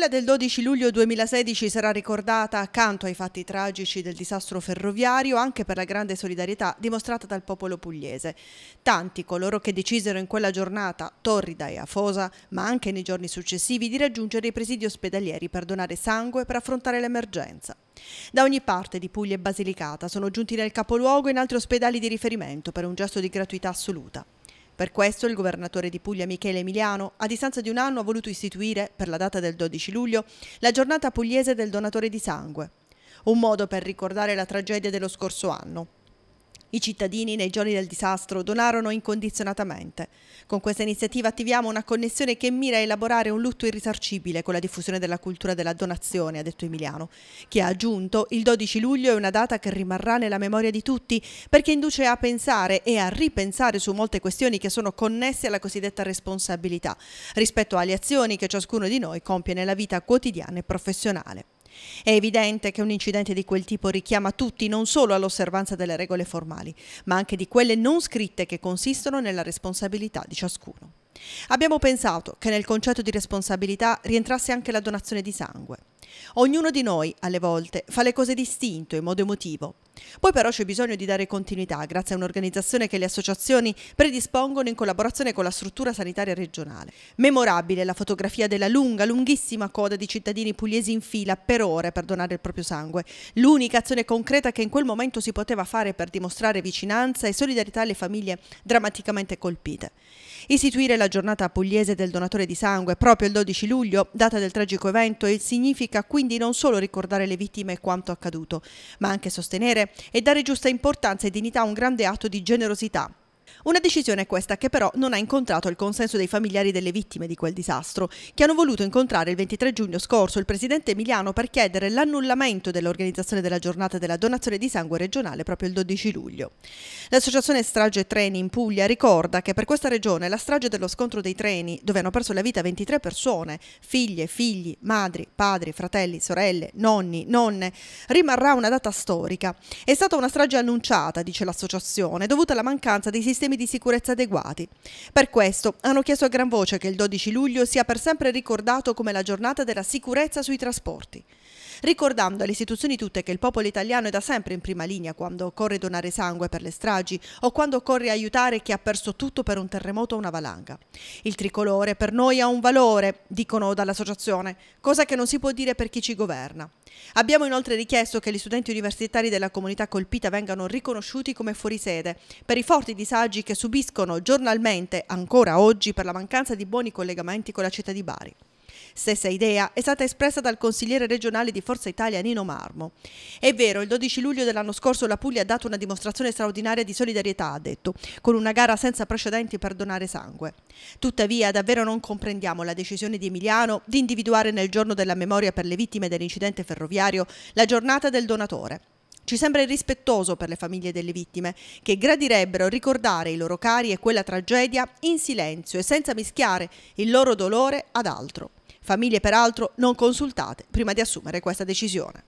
Quella del 12 luglio 2016 sarà ricordata accanto ai fatti tragici del disastro ferroviario anche per la grande solidarietà dimostrata dal popolo pugliese. Tanti coloro che decisero in quella giornata, torrida e afosa, ma anche nei giorni successivi, di raggiungere i presidi ospedalieri per donare sangue per affrontare l'emergenza. Da ogni parte di Puglia e Basilicata sono giunti nel capoluogo e in altri ospedali di riferimento per un gesto di gratuità assoluta. Per questo il governatore di Puglia Michele Emiliano, a distanza di un anno, ha voluto istituire, per la data del 12 luglio, la giornata pugliese del donatore di sangue. Un modo per ricordare la tragedia dello scorso anno, i cittadini nei giorni del disastro donarono incondizionatamente. Con questa iniziativa attiviamo una connessione che mira a elaborare un lutto irrisarcibile con la diffusione della cultura della donazione, ha detto Emiliano, che ha aggiunto il 12 luglio è una data che rimarrà nella memoria di tutti perché induce a pensare e a ripensare su molte questioni che sono connesse alla cosiddetta responsabilità rispetto alle azioni che ciascuno di noi compie nella vita quotidiana e professionale. È evidente che un incidente di quel tipo richiama tutti non solo all'osservanza delle regole formali, ma anche di quelle non scritte che consistono nella responsabilità di ciascuno. Abbiamo pensato che nel concetto di responsabilità rientrasse anche la donazione di sangue. Ognuno di noi, alle volte, fa le cose distinto in modo emotivo poi però c'è bisogno di dare continuità grazie a un'organizzazione che le associazioni predispongono in collaborazione con la struttura sanitaria regionale. Memorabile la fotografia della lunga, lunghissima coda di cittadini pugliesi in fila per ore per donare il proprio sangue, l'unica azione concreta che in quel momento si poteva fare per dimostrare vicinanza e solidarietà alle famiglie drammaticamente colpite. Istituire la giornata pugliese del donatore di sangue proprio il 12 luglio, data del tragico evento, significa quindi non solo ricordare le vittime e quanto accaduto, ma anche sostenere e dare giusta importanza e dignità a un grande atto di generosità. Una decisione questa che però non ha incontrato il consenso dei familiari delle vittime di quel disastro, che hanno voluto incontrare il 23 giugno scorso il presidente Emiliano per chiedere l'annullamento dell'organizzazione della giornata della donazione di sangue regionale proprio il 12 luglio. L'associazione Strage Treni in Puglia ricorda che per questa regione la strage dello scontro dei treni, dove hanno perso la vita 23 persone, figlie, figli, madri, padri, fratelli, sorelle, nonni, nonne, rimarrà una data storica. È stata una strage annunciata, dice l'associazione, dovuta alla mancanza dei sistemi sistemi di sicurezza adeguati. Per questo hanno chiesto a gran voce che il 12 luglio sia per sempre ricordato come la giornata della sicurezza sui trasporti ricordando alle istituzioni tutte che il popolo italiano è da sempre in prima linea quando occorre donare sangue per le stragi o quando occorre aiutare chi ha perso tutto per un terremoto o una valanga. Il tricolore per noi ha un valore, dicono dall'associazione, cosa che non si può dire per chi ci governa. Abbiamo inoltre richiesto che gli studenti universitari della comunità colpita vengano riconosciuti come fuorisede per i forti disagi che subiscono giornalmente ancora oggi per la mancanza di buoni collegamenti con la città di Bari. Stessa idea è stata espressa dal consigliere regionale di Forza Italia Nino Marmo. È vero, il 12 luglio dell'anno scorso la Puglia ha dato una dimostrazione straordinaria di solidarietà, ha detto, con una gara senza precedenti per donare sangue. Tuttavia, davvero non comprendiamo la decisione di Emiliano di individuare nel giorno della memoria per le vittime dell'incidente ferroviario la giornata del donatore. Ci sembra irrispettoso per le famiglie delle vittime, che gradirebbero ricordare i loro cari e quella tragedia in silenzio e senza mischiare il loro dolore ad altro famiglie peraltro non consultate prima di assumere questa decisione.